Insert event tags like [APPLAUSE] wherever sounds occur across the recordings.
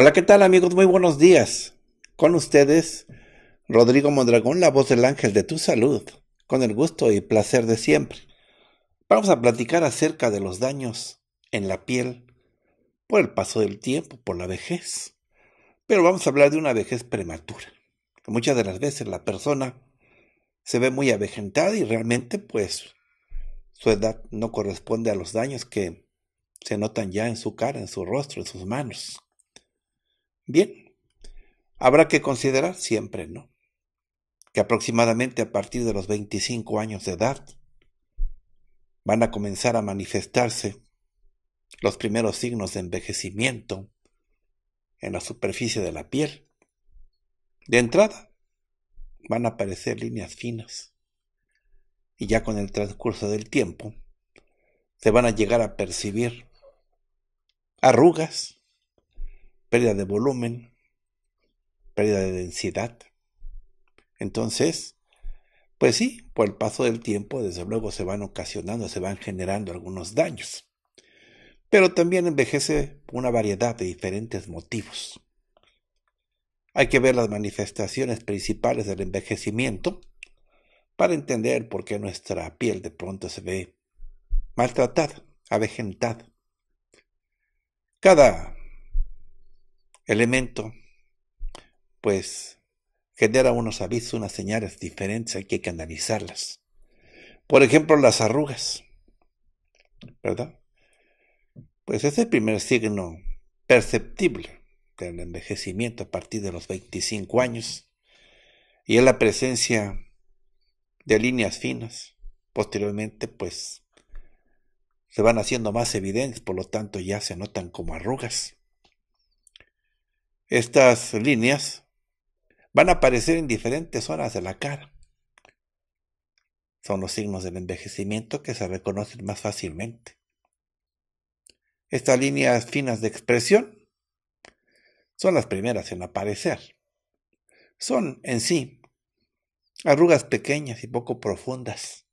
Hola, ¿qué tal amigos? Muy buenos días. Con ustedes, Rodrigo Mondragón, la voz del ángel de tu salud, con el gusto y placer de siempre. Vamos a platicar acerca de los daños en la piel por el paso del tiempo, por la vejez. Pero vamos a hablar de una vejez prematura. Muchas de las veces la persona se ve muy avejentada y realmente pues su edad no corresponde a los daños que se notan ya en su cara, en su rostro, en sus manos. Bien, habrá que considerar siempre, ¿no? Que aproximadamente a partir de los 25 años de edad van a comenzar a manifestarse los primeros signos de envejecimiento en la superficie de la piel. De entrada, van a aparecer líneas finas y ya con el transcurso del tiempo se van a llegar a percibir arrugas pérdida de volumen, pérdida de densidad. Entonces, pues sí, por el paso del tiempo, desde luego se van ocasionando, se van generando algunos daños. Pero también envejece una variedad de diferentes motivos. Hay que ver las manifestaciones principales del envejecimiento para entender por qué nuestra piel de pronto se ve maltratada, avejentada. Cada elemento, pues genera unos avisos, unas señales diferentes, hay que canalizarlas. Por ejemplo, las arrugas, ¿verdad? Pues es el primer signo perceptible del envejecimiento a partir de los 25 años y es la presencia de líneas finas. Posteriormente, pues se van haciendo más evidentes, por lo tanto ya se notan como arrugas. Estas líneas van a aparecer en diferentes zonas de la cara. Son los signos del envejecimiento que se reconocen más fácilmente. Estas líneas finas de expresión son las primeras en aparecer. Son en sí arrugas pequeñas y poco profundas.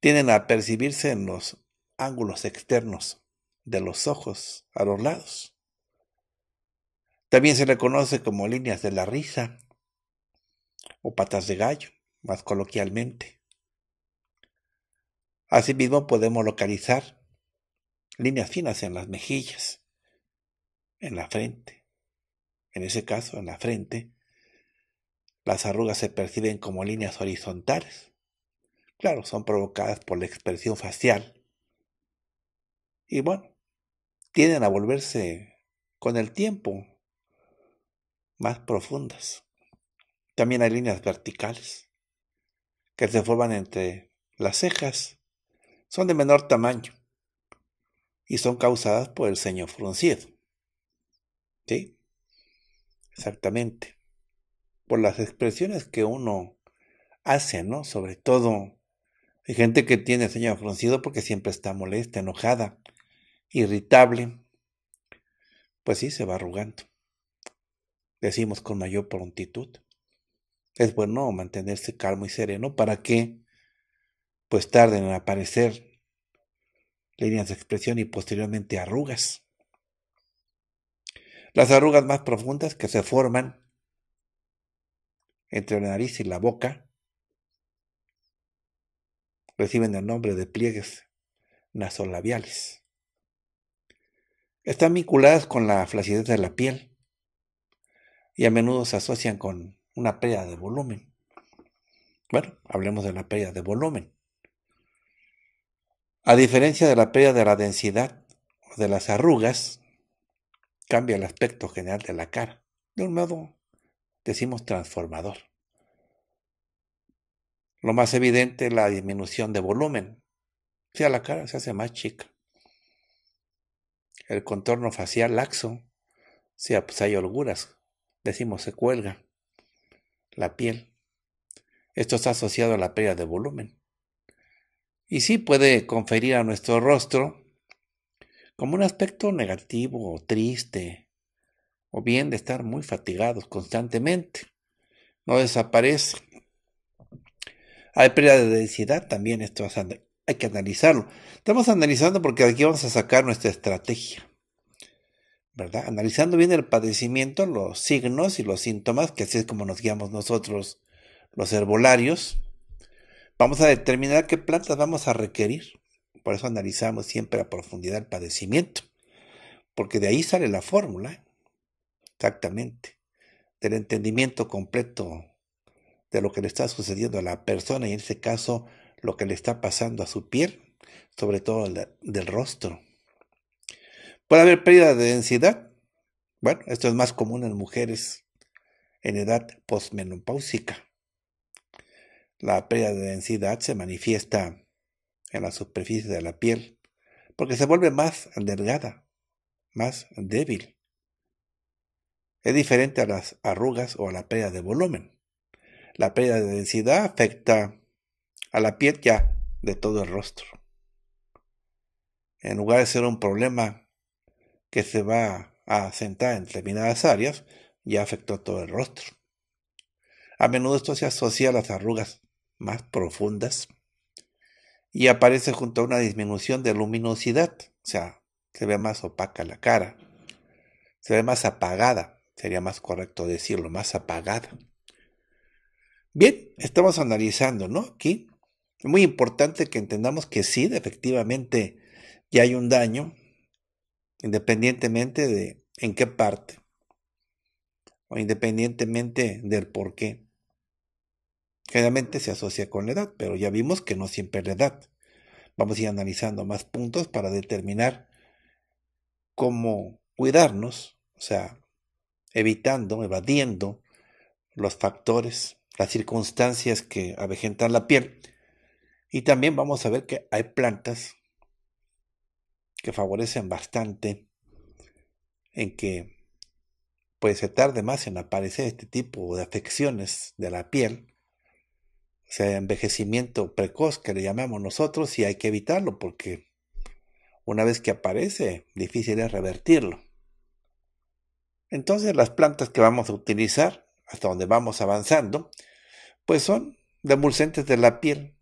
Tienden a percibirse en los ángulos externos de los ojos a los lados. También se le como líneas de la risa o patas de gallo, más coloquialmente. Asimismo podemos localizar líneas finas en las mejillas, en la frente. En ese caso, en la frente, las arrugas se perciben como líneas horizontales. Claro, son provocadas por la expresión facial. Y bueno, tienden a volverse con el tiempo más profundas. También hay líneas verticales que se forman entre las cejas. Son de menor tamaño y son causadas por el ceño fruncido. ¿Sí? Exactamente. Por las expresiones que uno hace, ¿no? Sobre todo, hay gente que tiene ceño fruncido porque siempre está molesta, enojada, irritable. Pues sí, se va arrugando decimos con mayor prontitud. Es bueno mantenerse calmo y sereno para que, pues tarden en aparecer líneas de expresión y posteriormente arrugas. Las arrugas más profundas que se forman entre la nariz y la boca reciben el nombre de pliegues nasolabiales. Están vinculadas con la flacidez de la piel y a menudo se asocian con una pérdida de volumen. Bueno, hablemos de la pérdida de volumen. A diferencia de la pérdida de la densidad o de las arrugas, cambia el aspecto general de la cara, de un modo, decimos, transformador. Lo más evidente es la disminución de volumen, o sea, la cara se hace más chica. El contorno facial laxo, Si sea, pues hay holguras, decimos se cuelga la piel. Esto está asociado a la pérdida de volumen. Y sí puede conferir a nuestro rostro como un aspecto negativo o triste, o bien de estar muy fatigados constantemente. No desaparece. Hay pérdida de densidad también, esto hay que analizarlo. Estamos analizando porque aquí vamos a sacar nuestra estrategia. ¿verdad? Analizando bien el padecimiento, los signos y los síntomas, que así es como nos guiamos nosotros los herbolarios, vamos a determinar qué plantas vamos a requerir. Por eso analizamos siempre a profundidad el padecimiento, porque de ahí sale la fórmula, exactamente, del entendimiento completo de lo que le está sucediendo a la persona y en este caso lo que le está pasando a su piel, sobre todo del rostro. Puede haber pérdida de densidad. Bueno, esto es más común en mujeres en edad postmenopáusica. La pérdida de densidad se manifiesta en la superficie de la piel porque se vuelve más delgada, más débil. Es diferente a las arrugas o a la pérdida de volumen. La pérdida de densidad afecta a la piel ya de todo el rostro. En lugar de ser un problema que se va a sentar en determinadas áreas ya afectó todo el rostro. A menudo esto se asocia a las arrugas más profundas y aparece junto a una disminución de luminosidad, o sea, se ve más opaca la cara, se ve más apagada, sería más correcto decirlo, más apagada. Bien, estamos analizando, ¿no? Aquí, es muy importante que entendamos que sí, efectivamente, ya hay un daño, independientemente de en qué parte o independientemente del por qué. Generalmente se asocia con la edad, pero ya vimos que no siempre es la edad. Vamos a ir analizando más puntos para determinar cómo cuidarnos, o sea, evitando, evadiendo los factores, las circunstancias que avejentan la piel. Y también vamos a ver que hay plantas que favorecen bastante en que puede se tarde más en aparecer este tipo de afecciones de la piel, o sea, envejecimiento precoz que le llamamos nosotros y hay que evitarlo porque una vez que aparece, difícil es revertirlo. Entonces las plantas que vamos a utilizar, hasta donde vamos avanzando, pues son demulcentes de la piel.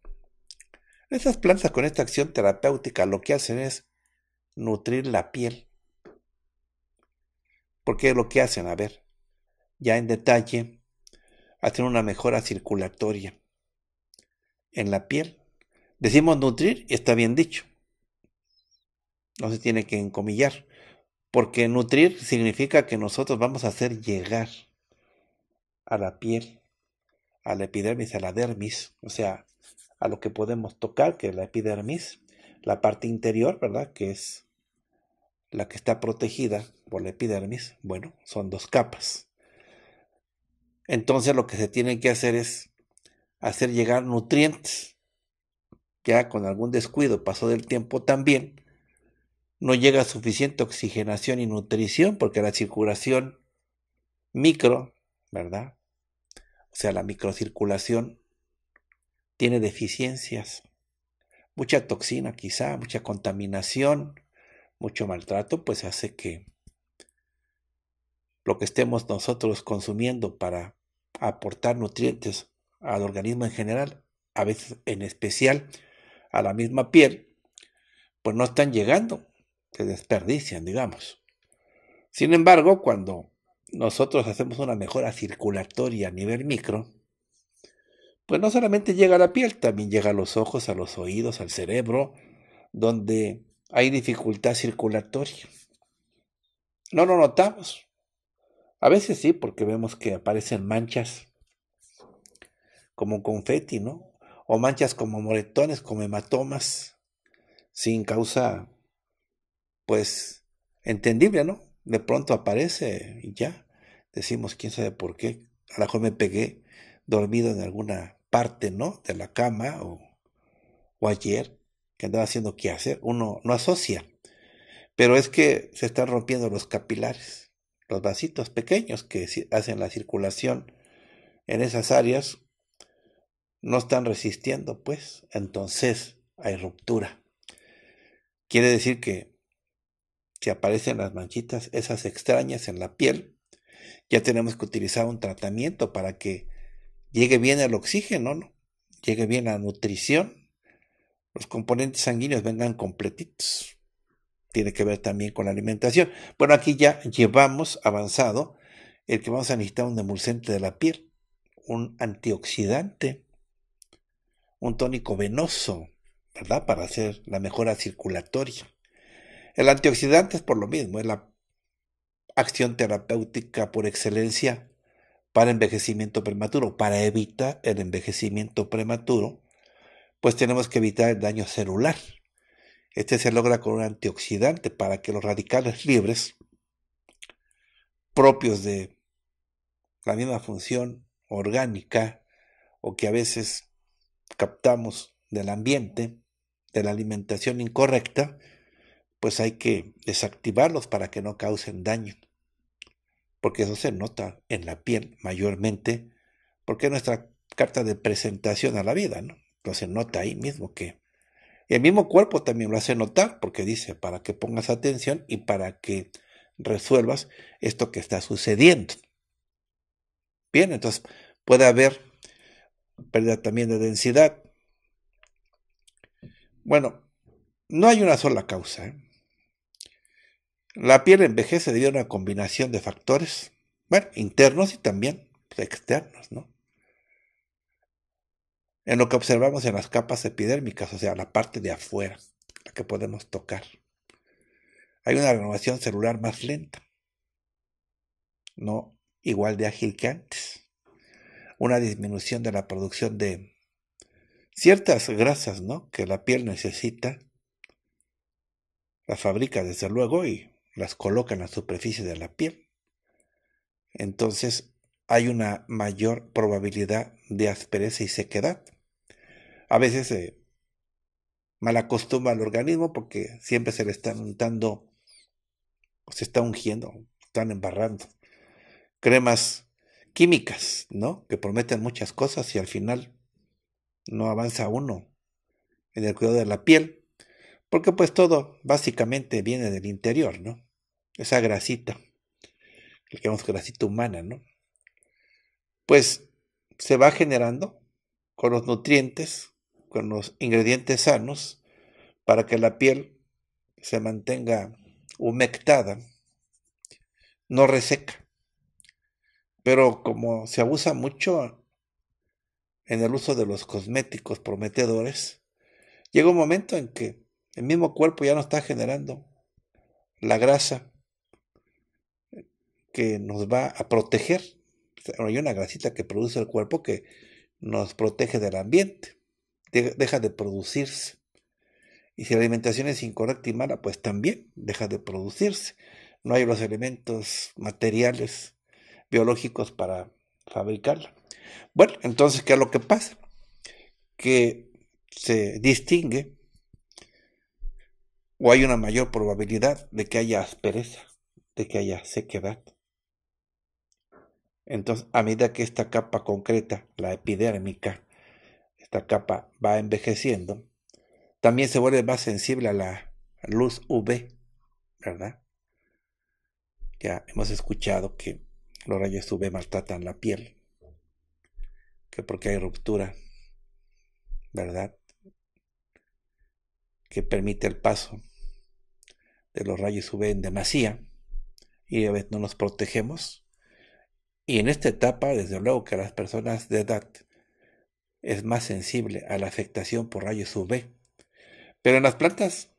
Estas plantas con esta acción terapéutica lo que hacen es nutrir la piel. Porque es lo que hacen, a ver, ya en detalle, hacen una mejora circulatoria en la piel. Decimos nutrir y está bien dicho. No se tiene que encomillar, porque nutrir significa que nosotros vamos a hacer llegar a la piel, a la epidermis, a la dermis, o sea, a lo que podemos tocar, que es la epidermis, la parte interior, ¿verdad? Que es la que está protegida por la epidermis. Bueno, son dos capas. Entonces lo que se tiene que hacer es hacer llegar nutrientes. Ya con algún descuido, pasó del tiempo también, no llega suficiente oxigenación y nutrición porque la circulación micro, ¿verdad? O sea, la microcirculación tiene deficiencias mucha toxina quizá, mucha contaminación, mucho maltrato, pues hace que lo que estemos nosotros consumiendo para aportar nutrientes al organismo en general, a veces en especial a la misma piel, pues no están llegando, se desperdician, digamos. Sin embargo, cuando nosotros hacemos una mejora circulatoria a nivel micro, pues no solamente llega a la piel, también llega a los ojos, a los oídos, al cerebro, donde hay dificultad circulatoria. No lo notamos. A veces sí, porque vemos que aparecen manchas como confeti, ¿no? O manchas como moretones, como hematomas, sin causa, pues, entendible, ¿no? De pronto aparece y ya. Decimos, quién sabe por qué. A lo mejor me pegué dormido en alguna parte, ¿no? De la cama o, o ayer, que andaba haciendo qué hacer, uno no asocia. Pero es que se están rompiendo los capilares, los vasitos pequeños que hacen la circulación en esas áreas, no están resistiendo, pues entonces hay ruptura. Quiere decir que si aparecen las manchitas, esas extrañas en la piel, ya tenemos que utilizar un tratamiento para que llegue bien el oxígeno, ¿no? llegue bien la nutrición, los componentes sanguíneos vengan completitos. Tiene que ver también con la alimentación. Bueno, aquí ya llevamos avanzado el que vamos a necesitar un emulsante de la piel, un antioxidante, un tónico venoso, ¿verdad? Para hacer la mejora circulatoria. El antioxidante es por lo mismo, es la acción terapéutica por excelencia para envejecimiento prematuro. Para evitar el envejecimiento prematuro, pues tenemos que evitar el daño celular. Este se logra con un antioxidante para que los radicales libres propios de la misma función orgánica o que a veces captamos del ambiente, de la alimentación incorrecta, pues hay que desactivarlos para que no causen daño porque eso se nota en la piel mayormente, porque es nuestra carta de presentación a la vida, ¿no? Entonces nota ahí mismo que... Y el mismo cuerpo también lo hace notar, porque dice, para que pongas atención y para que resuelvas esto que está sucediendo. Bien, entonces puede haber pérdida también de densidad. Bueno, no hay una sola causa. ¿eh? La piel envejece debido a una combinación de factores, bueno, internos y también pues, externos, ¿no? En lo que observamos en las capas epidérmicas, o sea, la parte de afuera, la que podemos tocar. Hay una renovación celular más lenta, no igual de ágil que antes. Una disminución de la producción de ciertas grasas, ¿no? Que la piel necesita, la fabrica desde luego y las colocan a superficie de la piel, entonces hay una mayor probabilidad de aspereza y sequedad. A veces se acostumbra al organismo porque siempre se le están untando, se está ungiendo, están embarrando. Cremas químicas, ¿no? Que prometen muchas cosas y al final no avanza uno en el cuidado de la piel. Porque pues todo básicamente viene del interior, ¿no? Esa grasita, que llamamos grasita humana, ¿no? Pues se va generando con los nutrientes, con los ingredientes sanos, para que la piel se mantenga humectada, no reseca. Pero como se abusa mucho en el uso de los cosméticos prometedores, llega un momento en que el mismo cuerpo ya no está generando la grasa que nos va a proteger. Hay una grasita que produce el cuerpo que nos protege del ambiente. Deja de producirse. Y si la alimentación es incorrecta y mala, pues también deja de producirse. No hay los elementos materiales biológicos para fabricarla. Bueno, entonces, ¿qué es lo que pasa? Que se distingue o hay una mayor probabilidad de que haya aspereza, de que haya sequedad. Entonces, a medida que esta capa concreta, la epidérmica, esta capa va envejeciendo, también se vuelve más sensible a la luz UV, ¿verdad? Ya hemos escuchado que los rayos UV maltratan la piel, que porque hay ruptura, ¿verdad? Que permite el paso de los rayos UV en demasía y a veces no nos protegemos. Y en esta etapa, desde luego que las personas de edad es más sensible a la afectación por rayos UV. Pero en las plantas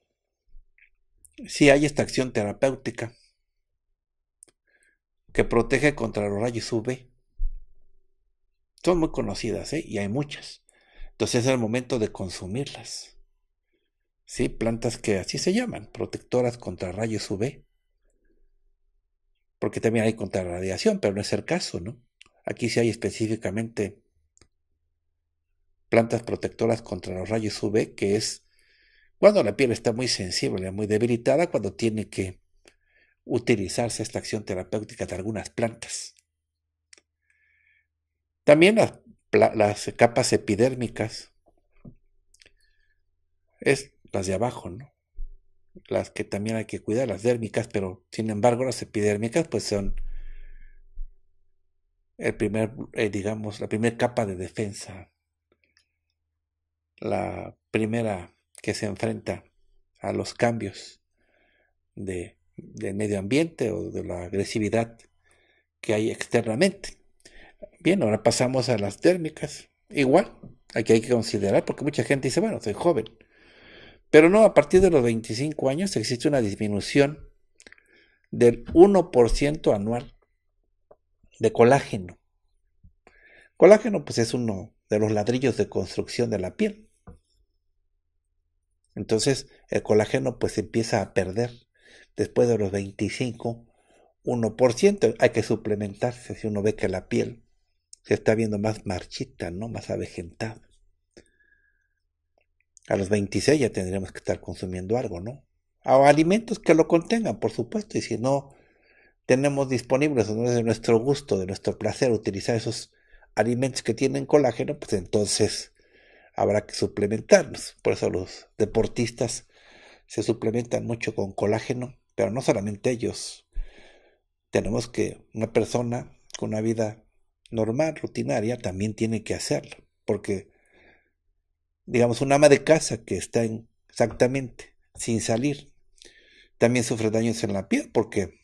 sí hay esta acción terapéutica que protege contra los rayos UV. Son muy conocidas ¿eh? y hay muchas. Entonces es el momento de consumirlas. Sí, plantas que así se llaman, protectoras contra rayos UV. Porque también hay contra radiación, pero no es el caso, ¿no? Aquí sí hay específicamente plantas protectoras contra los rayos UV, que es cuando la piel está muy sensible, muy debilitada, cuando tiene que utilizarse esta acción terapéutica de algunas plantas. También las, capas epidérmicas es las de abajo, ¿no? Las que también hay que cuidar, las dérmicas, pero sin embargo las epidérmicas pues son el primer, eh, digamos, la primera capa de defensa, la primera que se enfrenta a los cambios de, del medio ambiente o de la agresividad que hay externamente. Bien, ahora pasamos a las térmicas. Igual, aquí hay que considerar, porque mucha gente dice, bueno, soy joven, pero no, a partir de los 25 años existe una disminución del 1% anual de colágeno. Colágeno pues es uno de los ladrillos de construcción de la piel. Entonces el colágeno pues empieza a perder después de los 25, 1%. Hay que suplementarse si uno ve que la piel se está viendo más marchita, ¿no? Más avejentada. A los 26 ya tendríamos que estar consumiendo algo, ¿no? O alimentos que lo contengan, por supuesto, y si no tenemos disponibles o no es de nuestro gusto, de nuestro placer utilizar esos alimentos que tienen colágeno, pues entonces habrá que suplementarnos. Por eso los deportistas se suplementan mucho con colágeno, pero no solamente ellos. Tenemos que una persona con una vida normal, rutinaria, también tiene que hacerlo, porque digamos, un ama de casa que está exactamente sin salir, también sufre daños en la piel porque,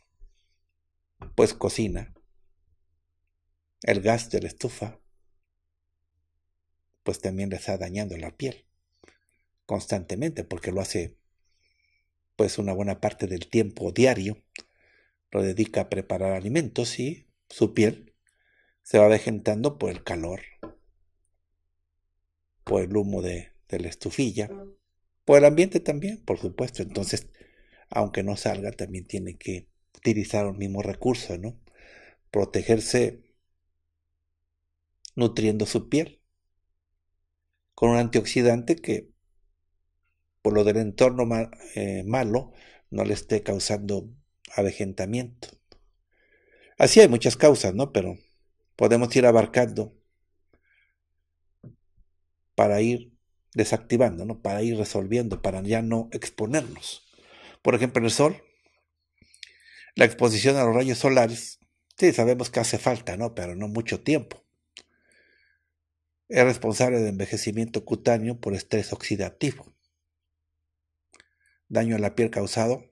pues, cocina. El gas de la estufa, pues también le está dañando la piel constantemente porque lo hace, pues, una buena parte del tiempo diario, lo dedica a preparar alimentos y su piel se va vejentando por el calor, por el humo de, la estufilla, por el ambiente también, por supuesto. Entonces, aunque no salga, también tiene que utilizar los mismos recurso ¿no? Protegerse nutriendo su piel con un antioxidante que, por lo del entorno eh, malo, no le esté causando avejentamiento. Así hay muchas causas, ¿no? Pero podemos ir abarcando para ir desactivando, para ir resolviendo, para ya no exponernos. Por ejemplo, en el sol, la exposición a los rayos solares, sí, sabemos que hace falta, ¿no? pero no mucho tiempo. Es responsable de envejecimiento cutáneo por estrés oxidativo. Daño a la piel causado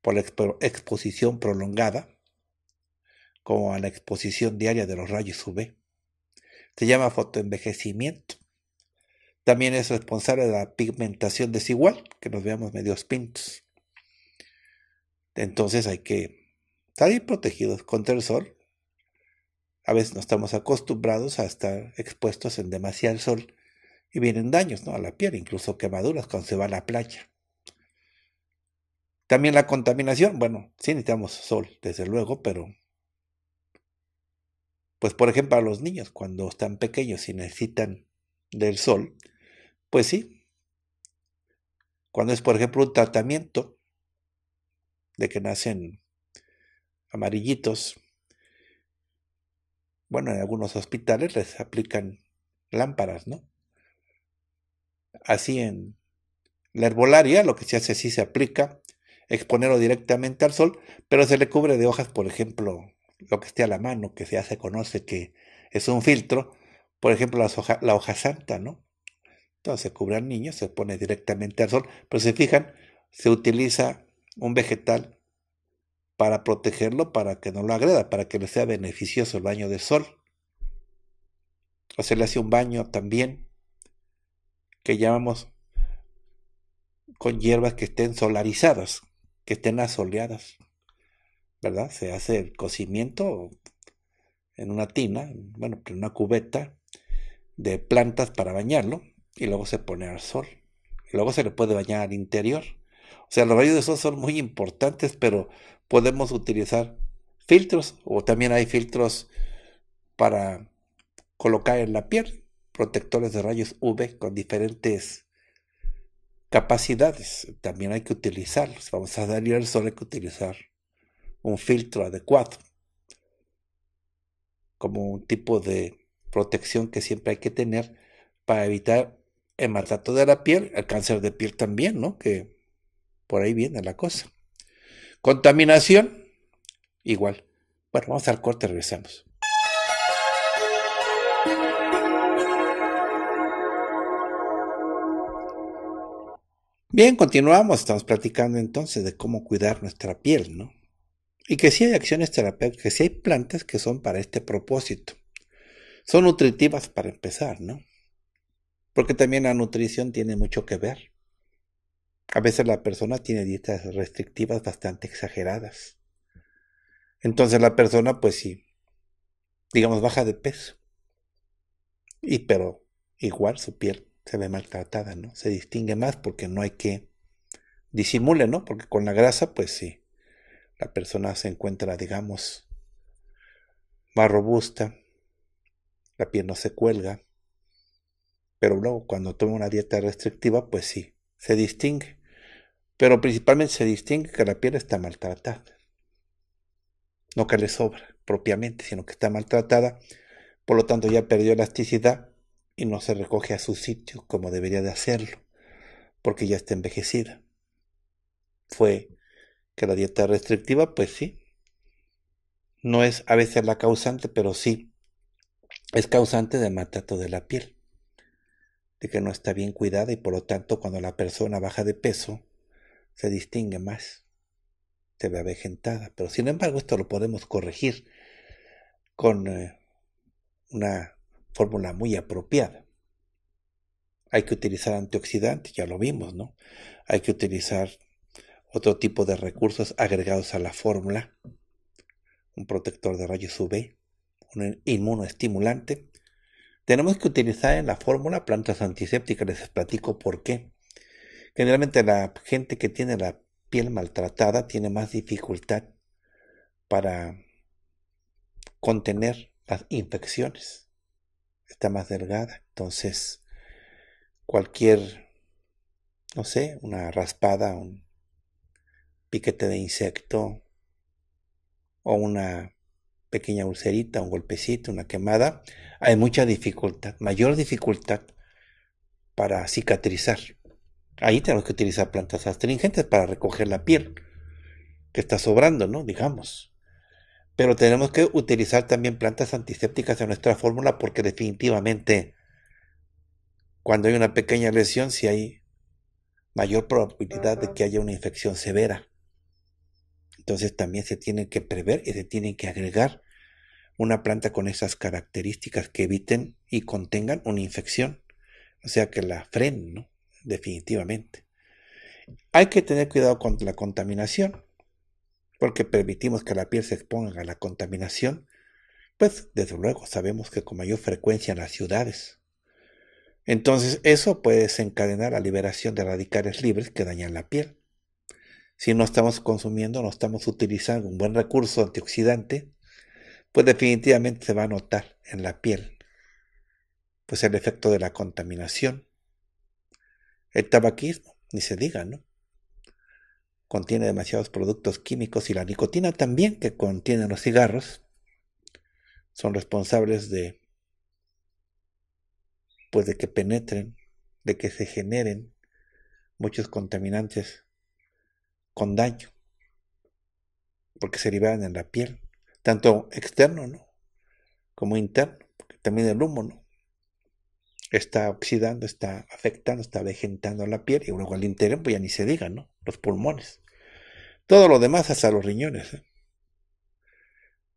por la exposición prolongada, como a la exposición diaria de los rayos UV. Se llama fotoenvejecimiento también es responsable de la pigmentación desigual, que nos veamos medios pintos. Entonces hay que salir protegidos contra el sol. A veces no estamos acostumbrados a estar expuestos en demasiado sol y vienen daños ¿no? a la piel, incluso quemaduras cuando se va a la playa. También la contaminación, bueno, sí necesitamos sol, desde luego, pero pues por ejemplo a los niños cuando están pequeños y necesitan del sol, pues sí. Cuando es, por ejemplo, un tratamiento de que nacen amarillitos, bueno, en algunos hospitales les aplican lámparas, ¿no? Así en la herbolaria, lo que se hace sí se aplica, exponerlo directamente al sol, pero se le cubre de hojas, por ejemplo, lo que esté a la mano, que ya se conoce que es un filtro, por ejemplo, la hoja santa, ¿no? Se cubre al niño se pone directamente al sol, pero se fijan, se utiliza un vegetal para protegerlo, para que no lo agreda, para que le sea beneficioso el baño de sol. O se le hace un baño también que llamamos con hierbas que estén solarizadas, que estén asoleadas, ¿verdad? Se hace el cocimiento en una tina, bueno, en una cubeta de plantas para bañarlo y luego se pone al sol. luego se le puede bañar al interior. O sea, los rayos de sol son muy importantes, pero podemos utilizar filtros o también hay filtros para colocar en la piel protectores de rayos UV con diferentes capacidades. También hay que utilizarlos. Vamos a salir al sol, hay que utilizar un filtro adecuado como un tipo de protección que siempre hay que tener para evitar el maltrato de la piel, el cáncer de piel también, ¿no? Que por ahí viene la cosa. Contaminación, igual. Bueno, vamos al corte, regresamos. Bien, continuamos, estamos platicando entonces de cómo cuidar nuestra piel, ¿no? Y que si hay acciones terapéuticas, si hay plantas que son para este propósito. Son nutritivas para empezar, ¿no? Porque también la nutrición tiene mucho que ver. A veces la persona tiene dietas restrictivas bastante exageradas. Entonces la persona, pues sí, digamos, baja de peso. Y pero igual su piel se ve maltratada, ¿no? Se distingue más porque no hay que disimule, ¿no? Porque con la grasa, pues sí, la persona se encuentra, digamos, más robusta, la piel no se cuelga, pero luego cuando toma una dieta restrictiva, pues sí, se distingue. Pero principalmente se distingue que la piel está maltratada. No que le sobra propiamente, sino que está maltratada. Por lo tanto ya perdió elasticidad y no se recoge a su sitio como debería de hacerlo, porque ya está envejecida. Fue que la dieta restrictiva, pues sí, no es a veces la causante, pero sí es causante de maltrato de la piel de que no está bien cuidada y por lo tanto cuando la persona baja de peso se distingue más, se ve avejentada. Pero sin embargo esto lo podemos corregir con eh, una fórmula muy apropiada. Hay que utilizar antioxidantes, ya lo vimos, ¿no? Hay que utilizar otro tipo de recursos agregados a la fórmula, un protector de rayos UV, un inmunoestimulante tenemos que utilizar en la fórmula plantas antisépticas, les platico por qué. Generalmente la gente que tiene la piel maltratada tiene más dificultad para contener las infecciones. Está más delgada. Entonces, cualquier, no sé, una raspada, un piquete de insecto o una pequeña ulcerita, un golpecito, una quemada, hay mucha dificultad, mayor dificultad para cicatrizar. Ahí tenemos que utilizar plantas astringentes para recoger la piel que está sobrando, ¿no? Digamos. Pero tenemos que utilizar también plantas antisépticas en nuestra fórmula porque definitivamente cuando hay una pequeña lesión, si hay mayor probabilidad de que haya una infección severa. Entonces también se tienen que prever y se tienen que agregar una planta con esas características que eviten y contengan una infección. O sea que la frenen, definitivamente. Hay que tener cuidado con la contaminación, porque permitimos que la piel se exponga a la contaminación, pues desde luego sabemos que con mayor frecuencia en las ciudades. Entonces eso puede desencadenar la liberación de radicales libres que dañan la piel si no estamos consumiendo, no estamos utilizando un buen recurso antioxidante, pues definitivamente se va a notar en la piel, pues el efecto de la contaminación. El tabaquismo, ni se diga, ¿no? Contiene demasiados productos químicos y la nicotina también que contienen los cigarros son responsables de pues de que penetren, de que se generen muchos contaminantes con daño, porque se liberan en la piel, tanto externo ¿no? como interno, porque también el humo ¿no? está oxidando, está afectando, está vegetando la piel y luego al interior, pues ya ni se diga, ¿no? los pulmones, todo lo demás hasta los riñones. ¿eh?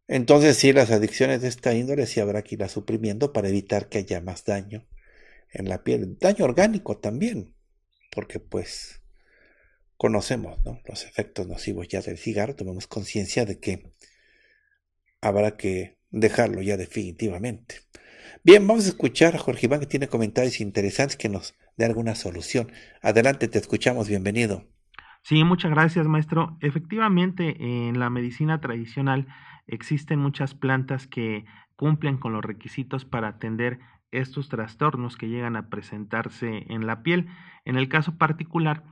Entonces, sí, las adicciones de esta índole sí habrá que irlas suprimiendo para evitar que haya más daño en la piel. Daño orgánico también, porque pues conocemos los efectos nocivos ya del cigarro, tomemos conciencia de que habrá que dejarlo ya definitivamente. Bien, vamos a escuchar a Jorge Iván que tiene comentarios interesantes que nos dé alguna solución. Adelante, te escuchamos, bienvenido. Sí, muchas gracias, maestro. Efectivamente, en la medicina tradicional existen muchas plantas que cumplen con los requisitos para atender estos trastornos que llegan a presentarse en la piel. En el caso particular,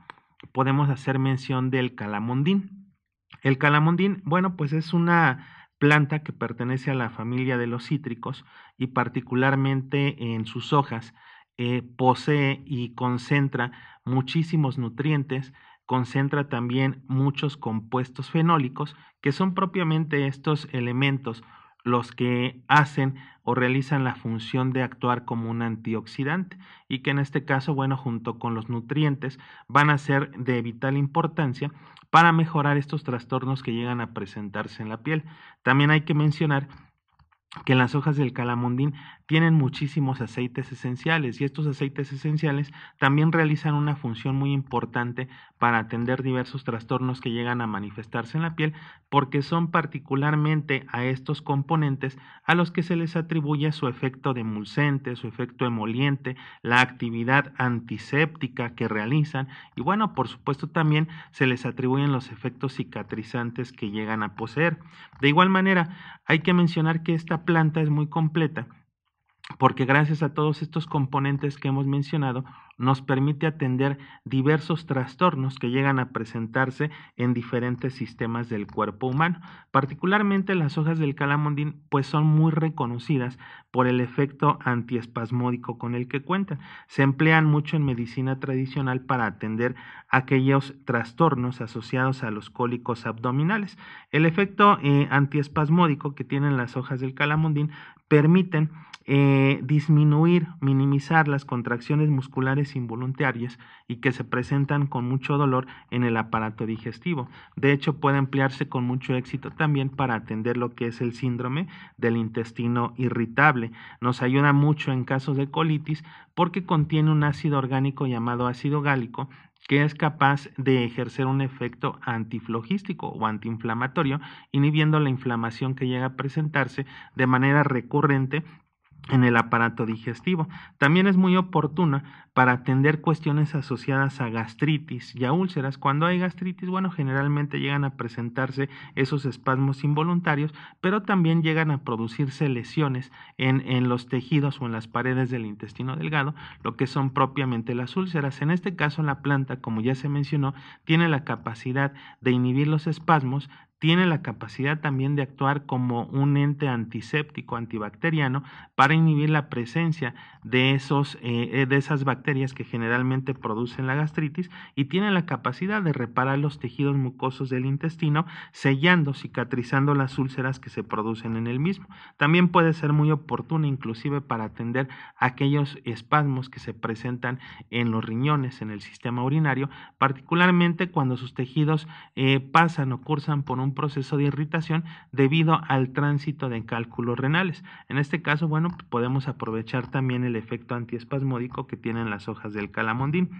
podemos hacer mención del calamondín. El calamondín, bueno, pues es una planta que pertenece a la familia de los cítricos y particularmente en sus hojas eh, posee y concentra muchísimos nutrientes, concentra también muchos compuestos fenólicos, que son propiamente estos elementos los que hacen o realizan la función de actuar como un antioxidante y que en este caso, bueno, junto con los nutrientes van a ser de vital importancia para mejorar estos trastornos que llegan a presentarse en la piel. También hay que mencionar que las hojas del calamundín tienen muchísimos aceites esenciales y estos aceites esenciales también realizan una función muy importante para atender diversos trastornos que llegan a manifestarse en la piel porque son particularmente a estos componentes a los que se les atribuye su efecto demulcente, su efecto emoliente, la actividad antiséptica que realizan y bueno, por supuesto también se les atribuyen los efectos cicatrizantes que llegan a poseer. De igual manera, hay que mencionar que esta planta es muy completa porque gracias a todos estos componentes que hemos mencionado, nos permite atender diversos trastornos que llegan a presentarse en diferentes sistemas del cuerpo humano. Particularmente las hojas del calamondín, pues son muy reconocidas por el efecto antiespasmódico con el que cuentan. Se emplean mucho en medicina tradicional para atender aquellos trastornos asociados a los cólicos abdominales. El efecto eh, antiespasmódico que tienen las hojas del calamondín permiten eh, disminuir, minimizar las contracciones musculares involuntarias y que se presentan con mucho dolor en el aparato digestivo. De hecho, puede emplearse con mucho éxito también para atender lo que es el síndrome del intestino irritable. Nos ayuda mucho en casos de colitis porque contiene un ácido orgánico llamado ácido gálico que es capaz de ejercer un efecto antiflogístico o antiinflamatorio, inhibiendo la inflamación que llega a presentarse de manera recurrente en el aparato digestivo. También es muy oportuna para atender cuestiones asociadas a gastritis y a úlceras. Cuando hay gastritis, bueno, generalmente llegan a presentarse esos espasmos involuntarios, pero también llegan a producirse lesiones en, en los tejidos o en las paredes del intestino delgado, lo que son propiamente las úlceras. En este caso, la planta, como ya se mencionó, tiene la capacidad de inhibir los espasmos, tiene la capacidad también de actuar como un ente antiséptico, antibacteriano, para inhibir la presencia de, esos, eh, eh, de esas bacterias que generalmente producen la gastritis y tiene la capacidad de reparar los tejidos mucosos del intestino, sellando, cicatrizando las úlceras que se producen en el mismo. También puede ser muy oportuna inclusive para atender aquellos espasmos que se presentan en los riñones, en el sistema urinario, particularmente cuando sus tejidos eh, pasan o cursan por un un proceso de irritación debido al tránsito de cálculos renales. En este caso, bueno, podemos aprovechar también el efecto antiespasmódico que tienen las hojas del calamondín.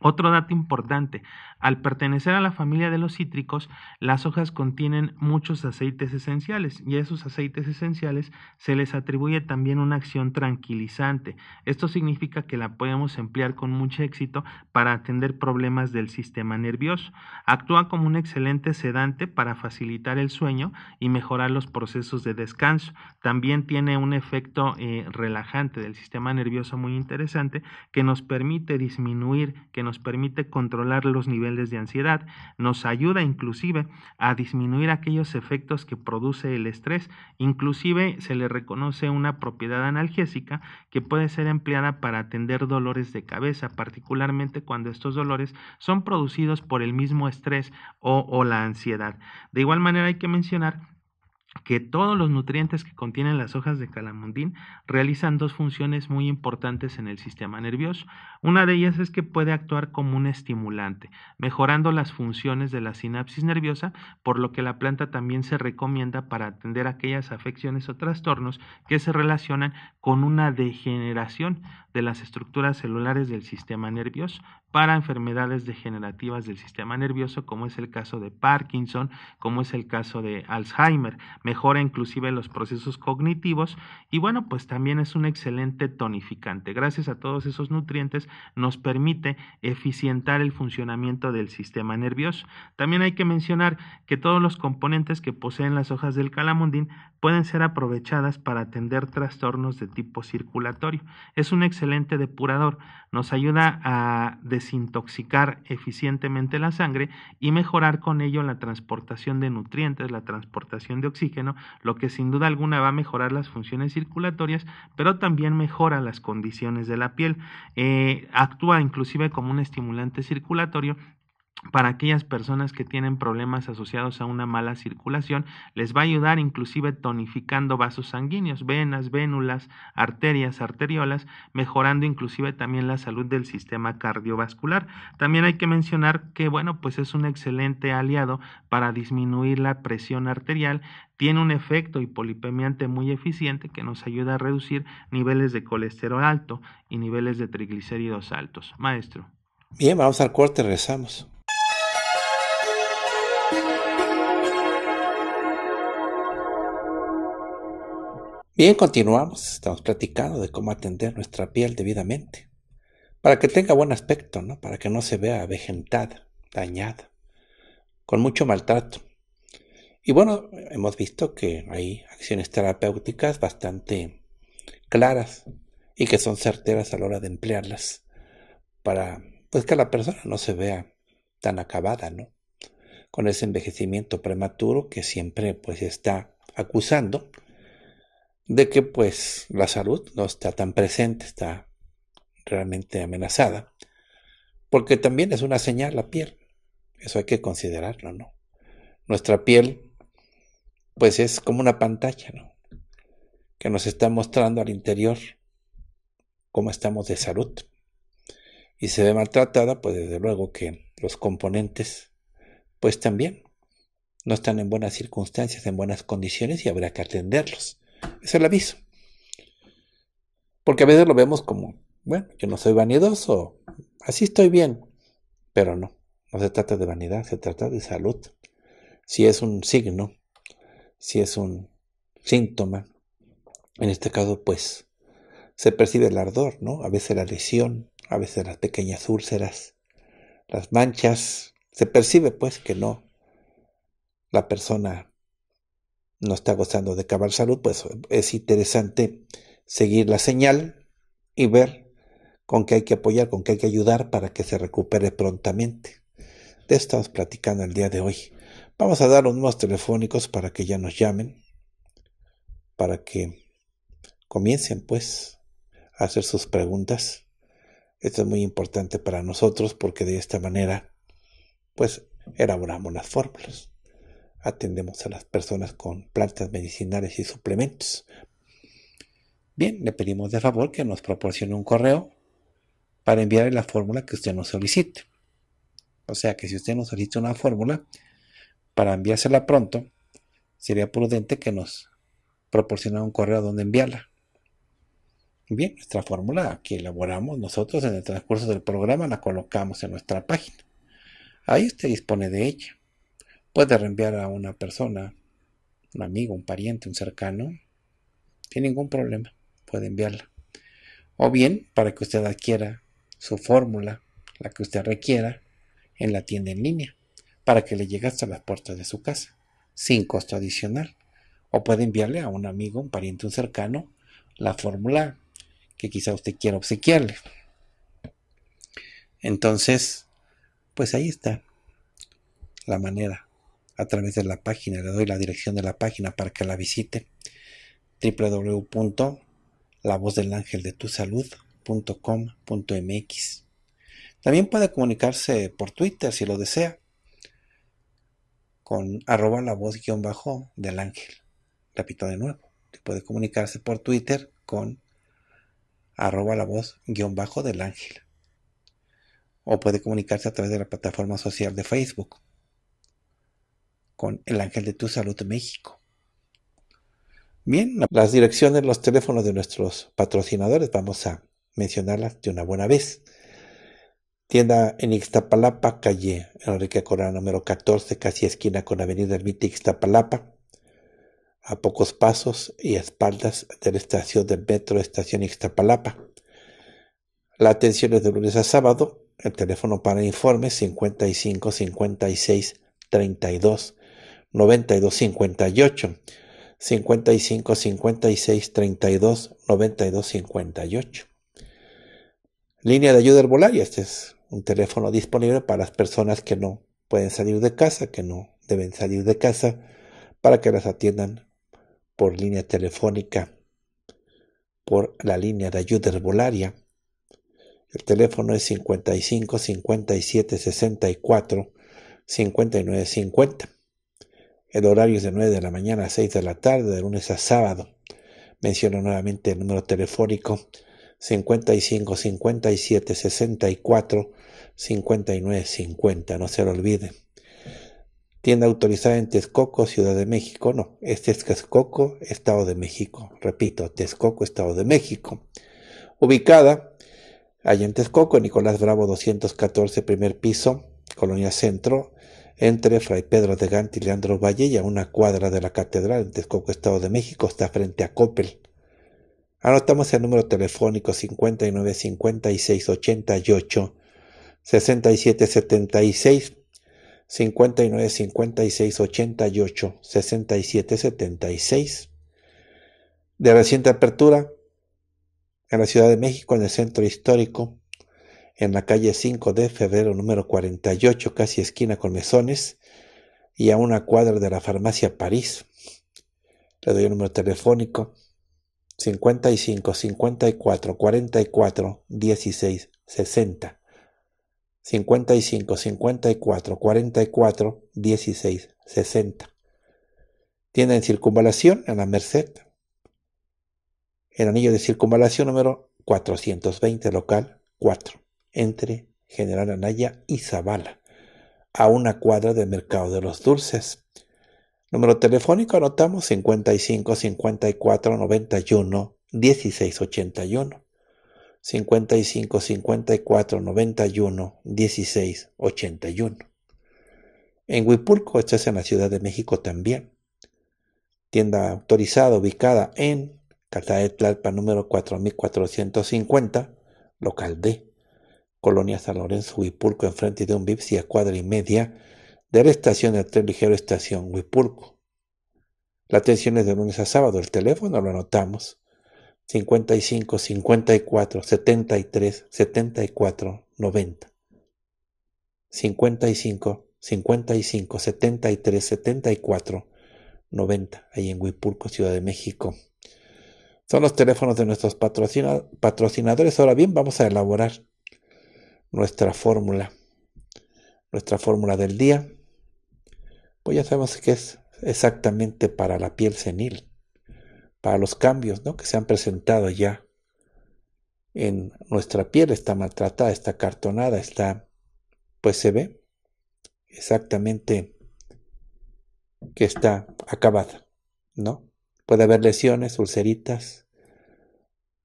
Otro dato importante, al pertenecer a la familia de los cítricos, las hojas contienen muchos aceites esenciales y a esos aceites esenciales se les atribuye también una acción tranquilizante. Esto significa que la podemos emplear con mucho éxito para atender problemas del sistema nervioso. Actúa como un excelente sedante para facilitar el sueño y mejorar los procesos de descanso. También tiene un efecto eh, relajante del sistema nervioso muy interesante que nos permite disminuir, que nos permite controlar los niveles de ansiedad, nos ayuda inclusive a disminuir aquellos efectos que produce el estrés, inclusive se le reconoce una propiedad analgésica que puede ser empleada para atender dolores de cabeza, particularmente cuando estos dolores son producidos por el mismo estrés o la ansiedad. De igual manera hay que mencionar que todos los nutrientes que contienen las hojas de calamundín realizan dos funciones muy importantes en el sistema nervioso. Una de ellas es que puede actuar como un estimulante, mejorando las funciones de la sinapsis nerviosa, por lo que la planta también se recomienda para atender aquellas afecciones o trastornos que se relacionan con una degeneración de las estructuras celulares del sistema nervioso para enfermedades degenerativas del sistema nervioso, como es el caso de Parkinson, como es el caso de Alzheimer. Mejora inclusive los procesos cognitivos y bueno, pues también es un excelente tonificante. Gracias a todos esos nutrientes nos permite eficientar el funcionamiento del sistema nervioso. También hay que mencionar que todos los componentes que poseen las hojas del calamondín pueden ser aprovechadas para atender trastornos de tipo circulatorio. Es un excelente excelente depurador, nos ayuda a desintoxicar eficientemente la sangre y mejorar con ello la transportación de nutrientes, la transportación de oxígeno, lo que sin duda alguna va a mejorar las funciones circulatorias, pero también mejora las condiciones de la piel. Eh, actúa inclusive como un estimulante circulatorio para aquellas personas que tienen problemas asociados a una mala circulación, les va a ayudar inclusive tonificando vasos sanguíneos, venas, vénulas, arterias, arteriolas, mejorando inclusive también la salud del sistema cardiovascular. También hay que mencionar que, bueno, pues es un excelente aliado para disminuir la presión arterial, tiene un efecto hipolipemiante muy eficiente que nos ayuda a reducir niveles de colesterol alto y niveles de triglicéridos altos. Maestro. Bien, vamos al corte, regresamos. Bien, continuamos. Estamos platicando de cómo atender nuestra piel debidamente. Para que tenga buen aspecto, ¿no? Para que no se vea avejentada, dañada, con mucho maltrato. Y bueno, hemos visto que hay acciones terapéuticas bastante claras y que son certeras a la hora de emplearlas para pues que la persona no se vea tan acabada, ¿no? Con ese envejecimiento prematuro que siempre pues está acusando de que pues la salud no está tan presente, está realmente amenazada, porque también es una señal la piel, eso hay que considerarlo, ¿no? Nuestra piel pues es como una pantalla, ¿no? Que nos está mostrando al interior cómo estamos de salud. Y se ve maltratada, pues desde luego que los componentes pues también no están en buenas circunstancias, en buenas condiciones y habrá que atenderlos es el aviso. Porque a veces lo vemos como, bueno, yo no soy vanidoso, así estoy bien, pero no, no se trata de vanidad, se trata de salud. Si es un signo, si es un síntoma, en este caso pues se percibe el ardor, ¿no? A veces la lesión, a veces las pequeñas úlceras, las manchas, se percibe pues que no, la persona no está gozando de cabal salud, pues es interesante seguir la señal y ver con qué hay que apoyar, con qué hay que ayudar para que se recupere prontamente. De esto estamos platicando el día de hoy. Vamos a dar unos telefónicos para que ya nos llamen, para que comiencen pues a hacer sus preguntas. Esto es muy importante para nosotros porque de esta manera pues elaboramos las fórmulas atendemos a las personas con plantas medicinales y suplementos. Bien, le pedimos de favor que nos proporcione un correo para enviarle la fórmula que usted nos solicite. O sea que si usted nos solicita una fórmula, para enviársela pronto, sería prudente que nos proporcionara un correo donde enviarla. Bien, nuestra fórmula que elaboramos nosotros en el transcurso del programa la colocamos en nuestra página. Ahí usted dispone de ella. Puede reenviar a una persona, un amigo, un pariente, un cercano, sin ningún problema, puede enviarla. O bien, para que usted adquiera su fórmula, la que usted requiera, en la tienda en línea, para que le llegue hasta las puertas de su casa, sin costo adicional. O puede enviarle a un amigo, un pariente, un cercano, la fórmula que quizá usted quiera obsequiarle. Entonces, pues ahí está la manera a través de la página. Le doy la dirección de la página para que la visite. www.lavozdelangeldetusalud.com.mx. También puede comunicarse por Twitter si lo desea con arroba la voz guión bajo del ángel. Repito de nuevo, puede comunicarse por Twitter con arroba la voz guión bajo del ángel. O puede comunicarse a través de la plataforma social de Facebook con el Ángel de Tu Salud México. Bien, las direcciones, los teléfonos de nuestros patrocinadores, vamos a mencionarlas de una buena vez. Tienda en Ixtapalapa, calle Enrique Corona, número 14, casi esquina con Avenida Ermita Ixtapalapa, a pocos pasos y espaldas de la estación del metro Estación Ixtapalapa. La atención es de lunes a sábado. El teléfono para informes 55 56 32 9258 58 55 56 32 92 58. Línea de ayuda herbolaria, este es un teléfono disponible para las personas que no pueden salir de casa, que no deben salir de casa, para que las atiendan por línea telefónica, por la línea de ayuda herbolaria. El teléfono es 55 57 64 59 50. El horario es de 9 de la mañana a 6 de la tarde, de lunes a sábado. Menciono nuevamente el número telefónico 55 57 64 59 50. No se lo olvide. Tienda autorizada en Texcoco, Ciudad de México. No, este es Texcoco, Estado de México. Repito, Texcoco, Estado de México. Ubicada allá en Texcoco, Nicolás Bravo 214, primer piso, Colonia Centro, entre Fray Pedro de Gante y Leandro Valle y una cuadra de la Catedral en Texcoco, Estado de México, está frente a Coppel. Anotamos el número telefónico 59 56 88 67 76 59 56 88 67 76 de reciente apertura en la Ciudad de México, en el centro histórico, en la calle 5 de febrero número 48, casi esquina con Mesones, y a una cuadra de la farmacia París. Le doy el número telefónico 55 54 44 16 60. 55 54 44 16 60. Tienda en circunvalación en la Merced. El anillo de circunvalación número 420, local 4 entre General Anaya y Zabala, a una cuadra del Mercado de los Dulces. Número telefónico anotamos 55 54 91 1681 55 54 91 16 81. En Huipulco, esta es en la Ciudad de México también. Tienda autorizada ubicada en de Tlalpa, número 4450, local D. Colonia San Lorenzo, Huipulco, enfrente de un y a cuadra y media de la estación del tren ligero Estación Huipulco. La atención es de lunes a sábado. El teléfono lo anotamos. 55 54 73 74 90. 55 55 73 74 90. Ahí en Huipulco, Ciudad de México. Son los teléfonos de nuestros patrocinadores. Ahora bien, vamos a elaborar nuestra fórmula, nuestra fórmula del día, pues ya sabemos que es exactamente para la piel senil, para los cambios ¿no? que se han presentado ya en nuestra piel, está maltratada, está cartonada, está, pues se ve exactamente que está acabada, ¿no? Puede haber lesiones, ulceritas,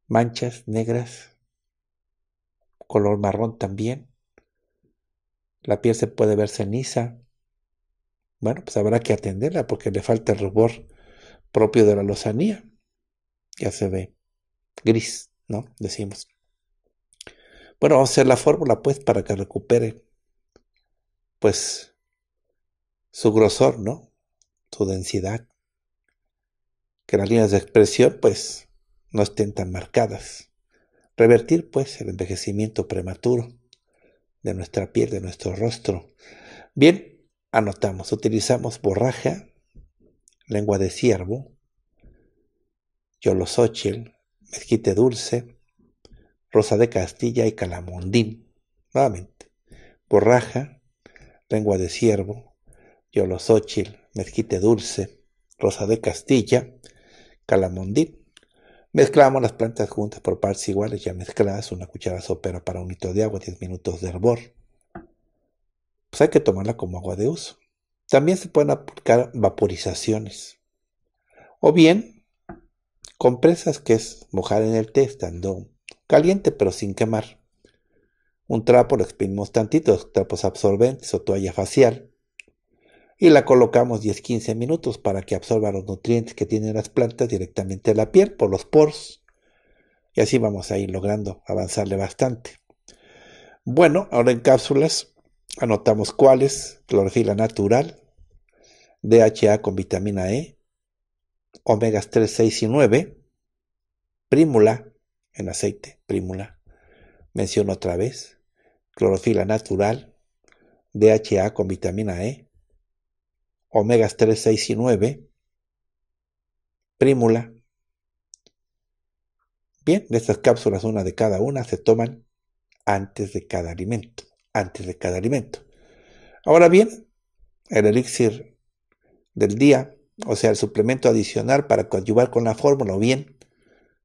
manchas negras, color marrón también. La piel se puede ver ceniza. Bueno, pues habrá que atenderla porque le falta el rubor propio de la lozanía. Ya se ve gris, ¿no? Decimos. Bueno, vamos a hacer la fórmula pues para que recupere pues su grosor, ¿no? Su densidad. Que las líneas de expresión pues no estén tan marcadas. Revertir, pues, el envejecimiento prematuro de nuestra piel, de nuestro rostro. Bien, anotamos, utilizamos borraja, lengua de ciervo, yolosochil, mezquite dulce, rosa de Castilla y calamondín. Nuevamente, borraja, lengua de ciervo, yolosochil, mezquite dulce, rosa de Castilla, calamondín. Mezclamos las plantas juntas por partes iguales ya mezcladas, una cuchara sopera para un litro de agua, 10 minutos de hervor. Pues hay que tomarla como agua de uso. También se pueden aplicar vaporizaciones. O bien, compresas que es mojar en el té estando caliente pero sin quemar. Un trapo lo exprimimos tantito, trapos absorbentes o toalla facial y la colocamos 10-15 minutos para que absorba los nutrientes que tienen las plantas directamente en la piel por los poros. Y así vamos a ir logrando avanzarle bastante. Bueno, ahora en cápsulas anotamos cuáles, clorofila natural, DHA con vitamina E, omegas 3, 6 y 9, prímula en aceite, prímula, menciono otra vez, clorofila natural, DHA con vitamina E, omegas 3, 6 y 9, prímula. Bien, de estas cápsulas, una de cada una, se toman antes de cada alimento, antes de cada alimento. Ahora bien, el elixir del día, o sea, el suplemento adicional para coadyuvar con la fórmula, o bien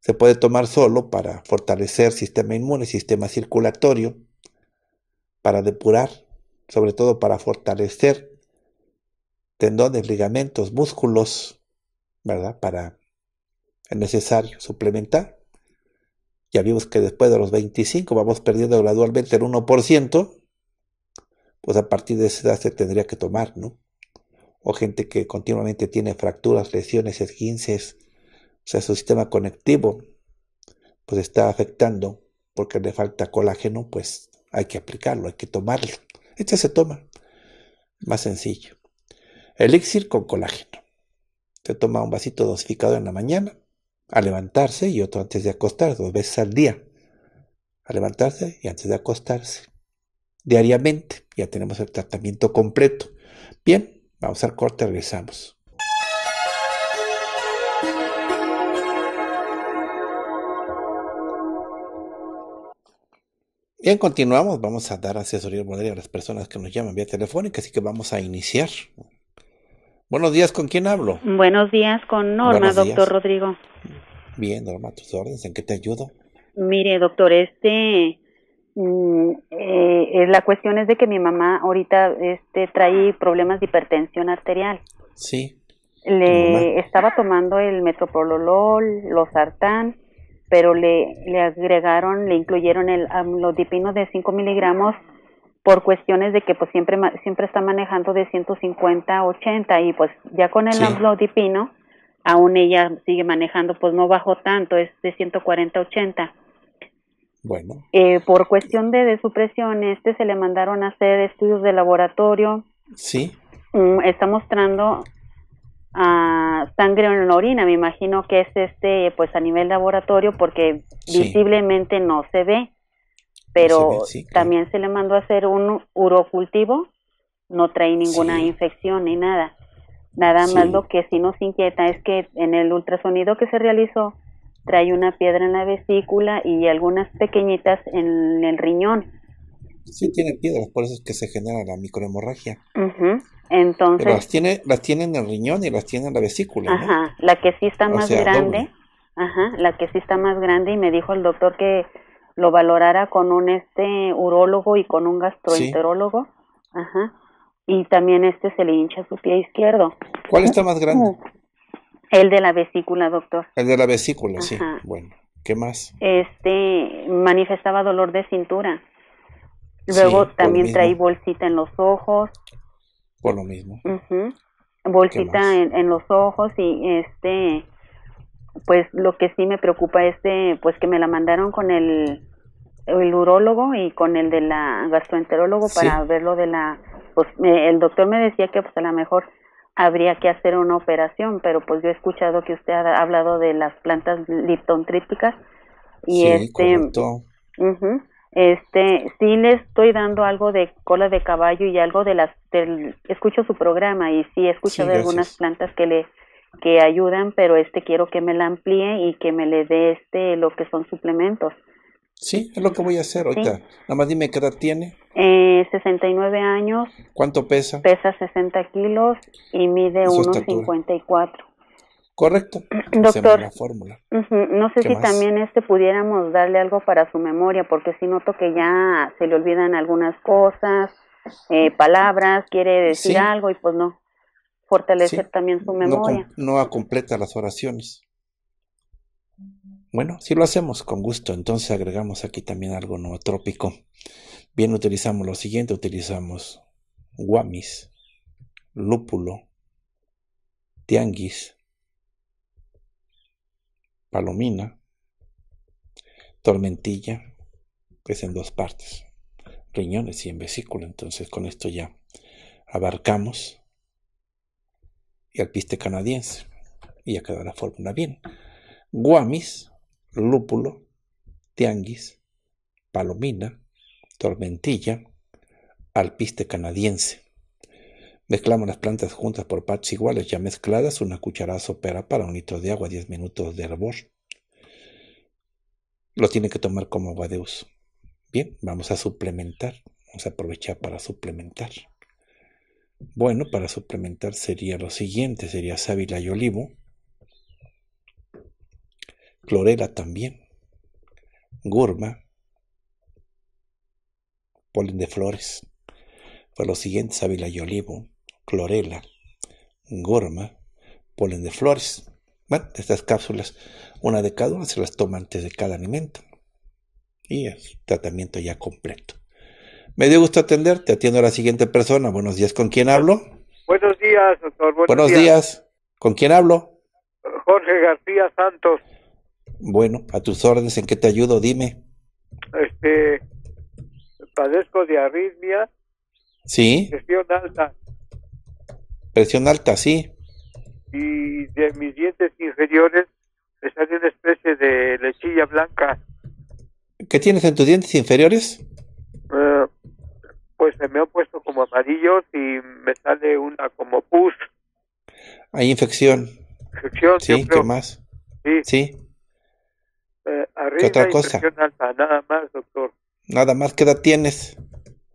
se puede tomar solo para fortalecer sistema inmune, sistema circulatorio, para depurar, sobre todo para fortalecer tendones, ligamentos, músculos, ¿verdad? Para, es necesario suplementar. Ya vimos que después de los 25 vamos perdiendo gradualmente el 1%, pues a partir de esa edad se tendría que tomar, ¿no? O gente que continuamente tiene fracturas, lesiones, esguinces, o sea, su sistema conectivo, pues está afectando porque le falta colágeno, pues hay que aplicarlo, hay que tomarlo. Este se toma, más sencillo. Elixir con colágeno. Se toma un vasito dosificado en la mañana, a levantarse y otro antes de acostarse, dos veces al día. a levantarse y antes de acostarse. Diariamente. Ya tenemos el tratamiento completo. Bien, vamos al corte, regresamos. Bien, continuamos. Vamos a dar asesoría a las personas que nos llaman vía telefónica, así que vamos a iniciar. Buenos días, ¿con quién hablo? Buenos días, con Norma, doctor Rodrigo. Bien, Norma, tus órdenes, ¿en qué te ayudo? Mire, doctor, este, mm, eh, la cuestión es de que mi mamá ahorita este, trae problemas de hipertensión arterial. Sí. Le estaba tomando el los losartán, pero le, le agregaron, le incluyeron el amlodipino de 5 miligramos por cuestiones de que pues siempre siempre está manejando de 150 a 80 y pues ya con el amlodipino aún ella sigue manejando pues no bajó tanto es de 140 a 80 bueno eh, por cuestión de, de supresión este se le mandaron a hacer estudios de laboratorio sí mm, está mostrando ah, sangre en la orina me imagino que es este pues a nivel laboratorio porque visiblemente no se ve pero también se le mandó a hacer un urocultivo, no trae ninguna infección ni nada. Nada más lo que sí nos inquieta es que en el ultrasonido que se realizó trae una piedra en la vesícula y algunas pequeñitas en el riñón. Sí, tiene piedras, por eso es que se genera la microhemorragia. Entonces. las tiene, las tiene en el riñón y las tiene en la vesícula. Ajá, la que sí está más grande. Ajá, la que sí está más grande y me dijo el doctor que lo valorara con un este urólogo y con un gastroenterólogo. Ajá. Y también este se le hincha su pie izquierdo. ¿Cuál está más grande? Mm. El de la vesícula, doctor. El de la vesícula, sí. Bueno, ¿qué más? Este manifestaba dolor de cintura. Luego también trae bolsita en los ojos. Por lo mismo. Ajá. Bolsita en, en, los ojos y este pues lo que sí me preocupa es de, pues que me la mandaron con el, el urólogo y con el de la gastroenterólogo para ver lo de la, pues el doctor me decía que pues a lo mejor habría que hacer una operación, pero pues yo he escuchado que usted ha hablado de las plantas liptontrípticas y sí, este, este, sí le estoy dando algo de cola de caballo y algo de las, del, escucho su programa y sí he escuchado algunas plantas que le que ayudan, pero este quiero que me la amplíe y que me le dé este lo que son suplementos. Sí, es lo que voy a hacer ahorita. Nada más dime qué edad tiene. Eh, 69 años. ¿Cuánto pesa? Pesa 60 kilos y mide 1,54. Correcto. [CLEARS THROAT] Doctor, fórmula. no sé si también este pudiéramos darle algo para su memoria, porque si noto que ya se le olvidan algunas cosas, eh, palabras, quiere decir algo y pues no fortalecer también su memoria. No, a completa las oraciones. Bueno, si lo hacemos con gusto, entonces agregamos aquí también algo nootrópico. Bien, utilizamos lo siguiente, utilizamos guamis, lúpulo, tianguis, palomina, tormentilla, que es en dos partes, riñones y en vesícula. Entonces con esto ya abarcamos y alpiste canadiense. Y ya quedó la fórmula bien. Guamis, lúpulo, tianguis, palomina, tormentilla, alpiste canadiense. Mezclamos las plantas juntas por partes iguales, ya mezcladas, una cucharada sopera para un litro de agua, 10 minutos de hervor. Lo tiene que tomar como agua de uso. Bien, vamos a suplementar, vamos a aprovechar para suplementar. Bueno, para suplementar sería lo siguiente, sería sábila y olivo, clorela también, gurma, polen de flores. Para pues lo siguiente, sábila y olivo, clorela, gurma, polen de flores. Bueno, estas cápsulas, una de cada una, se las toma antes de cada alimento. Y el tratamiento ya completo. Me dio gusto atenderte. Atiendo a la siguiente persona. Buenos días. ¿Con quién hablo? Buenos días, doctor. Buenos, días. ¿Con quién hablo? Jorge García Santos. Bueno, a tus órdenes, ¿en qué te ayudo? Dime. Este, padezco de arritmia. Sí. Presión alta. Presión alta, sí. Y de mis dientes inferiores me sale una especie de lechilla blanca. ¿Qué tienes en tus dientes inferiores? pues pues me he puesto como amarillos y me sale una como pus. Hay infección. Infección, sí, ¿qué más? Sí. sí. Eh, otra cosa? nada más, doctor. Nada más, ¿qué edad tienes?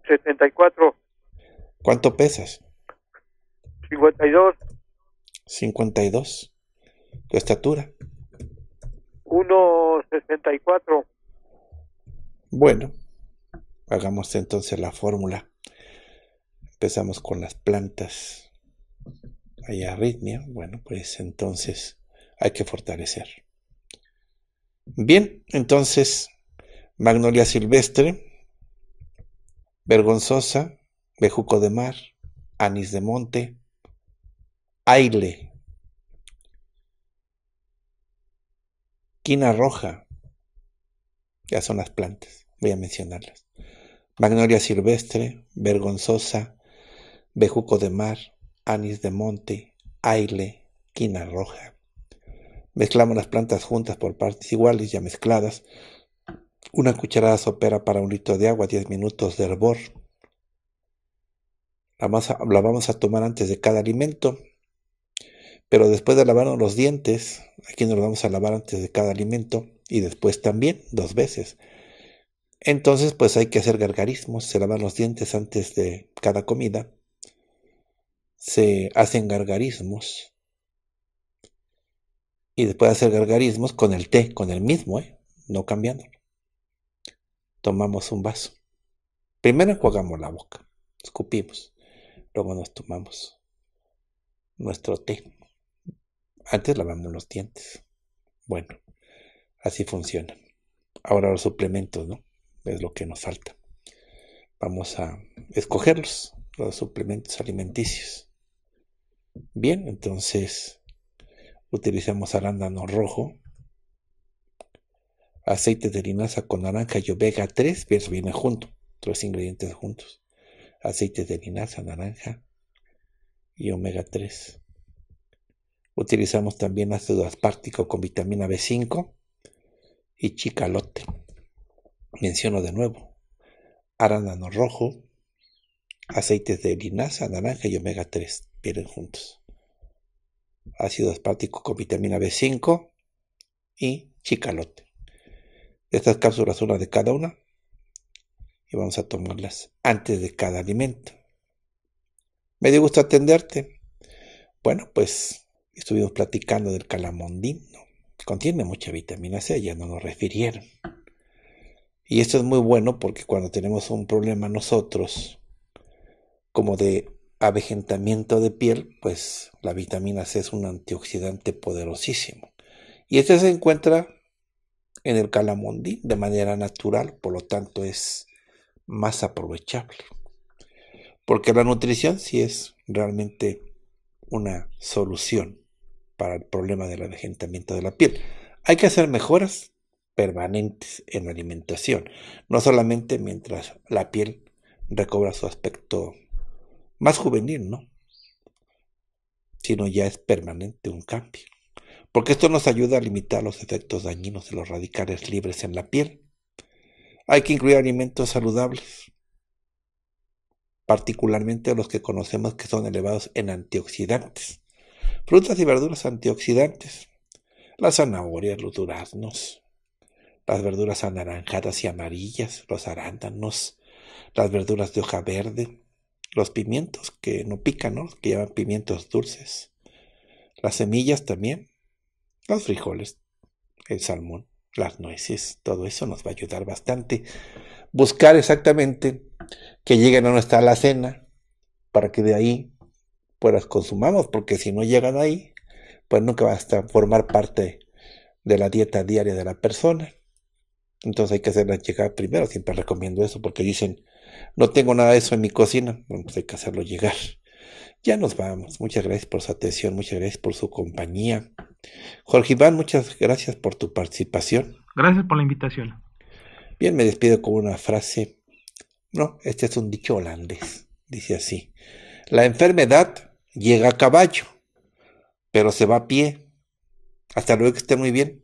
74. ¿Cuánto pesas? 52. 52. ¿Tu estatura? 1,64. Bueno, Hagamos entonces la fórmula. Empezamos con las plantas. Hay arritmia. Bueno, pues entonces hay que fortalecer. Bien, entonces, magnolia silvestre, vergonzosa, bejuco de mar, anís de monte, aile, quina roja, ya son las plantas, voy a mencionarlas magnolia silvestre, vergonzosa, bejuco de mar, anís de monte, aile, quina roja. Mezclamos las plantas juntas por partes iguales ya mezcladas. Una cucharada sopera para un litro de agua, 10 minutos de hervor. La, masa, la vamos a tomar antes de cada alimento, pero después de lavarnos los dientes, aquí nos vamos a lavar antes de cada alimento y después también dos veces entonces, pues hay que hacer gargarismos, se lavan los dientes antes de cada comida, se hacen gargarismos y después hacer gargarismos con el té, con el mismo, ¿eh? no cambiándolo. Tomamos un vaso. Primero enjuagamos la boca, escupimos, luego nos tomamos nuestro té. Antes lavamos los dientes. Bueno, así funciona. Ahora los suplementos, ¿no? es lo que nos falta. Vamos a escogerlos, los suplementos alimenticios. Bien, entonces utilizamos arándano rojo, aceite de linaza con naranja y omega 3, eso viene junto, tres ingredientes juntos. Aceite de linaza, naranja y omega 3. Utilizamos también ácido aspartico con vitamina B5 y chicalote menciono de nuevo, arándano rojo, aceites de linaza, naranja y omega 3, vienen juntos. Ácido aspartico con vitamina B5 y chicalote. Estas cápsulas, una de cada una, y vamos a tomarlas antes de cada alimento. Me dio gusto atenderte. Bueno, pues estuvimos platicando del calamondino. Contiene mucha vitamina C, ya no nos refirieron. Y esto es muy bueno porque cuando tenemos un problema nosotros, como de avejentamiento de piel, pues la vitamina C es un antioxidante poderosísimo. Y este se encuentra en el calamondí de manera natural, por lo tanto es más aprovechable. Porque la nutrición sí es realmente una solución para el problema del avejentamiento de la piel. Hay que hacer mejoras, permanentes en la alimentación, no solamente mientras la piel recobra su aspecto más juvenil, ¿no? Sino ya es permanente un cambio. Porque esto nos ayuda a limitar los efectos dañinos de los radicales libres en la piel. Hay que incluir alimentos saludables, particularmente los que conocemos que son elevados en antioxidantes. Frutas y verduras antioxidantes, las zanahorias, los duraznos, las verduras anaranjadas y amarillas, los arándanos, las verduras de hoja verde, los pimientos que no pican, que llevan pimientos dulces, las semillas también, los frijoles, el salmón, las nueces, todo eso nos va a ayudar bastante. Buscar exactamente que lleguen a nuestra alacena para que de ahí puedas consumamos, porque si no llegan ahí, pues nunca va a formar parte de la dieta diaria de la persona. Entonces hay que hacerla llegar primero. Siempre recomiendo eso porque dicen, no tengo nada de eso en mi cocina. pues hay que hacerlo llegar. Ya nos vamos. Muchas gracias por su atención. Muchas gracias por su compañía. Jorge Iván, muchas gracias por tu participación. Gracias por la invitación. Bien, me despido con una frase. No, este es un dicho holandés. Dice así. La enfermedad llega a caballo, pero se va a pie. Hasta luego que esté muy bien.